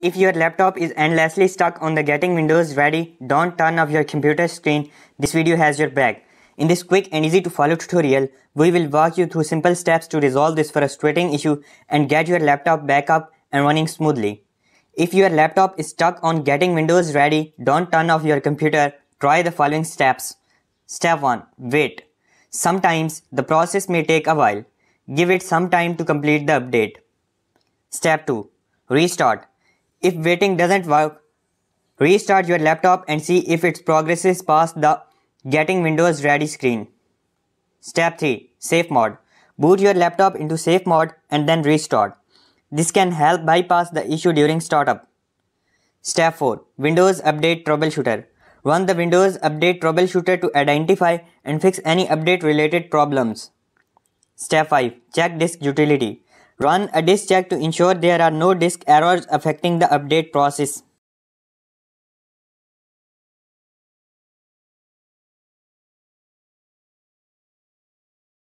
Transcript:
If your laptop is endlessly stuck on the getting Windows ready, don't turn off your computer screen. This video has your back. In this quick and easy to follow tutorial, we will walk you through simple steps to resolve this frustrating issue and get your laptop back up and running smoothly. If your laptop is stuck on getting Windows ready, don't turn off your computer. Try the following steps. Step 1. Wait. Sometimes the process may take a while. Give it some time to complete the update. Step 2. Restart. If waiting doesn't work, restart your laptop and see if it progresses past the Getting Windows Ready screen. Step 3. Safe Mode. Boot your laptop into safe mode and then restart. This can help bypass the issue during startup. Step 4. Windows Update Troubleshooter. Run the Windows Update Troubleshooter to identify and fix any update related problems. Step 5. Check disk utility. Run a disk check to ensure there are no disk errors affecting the update process.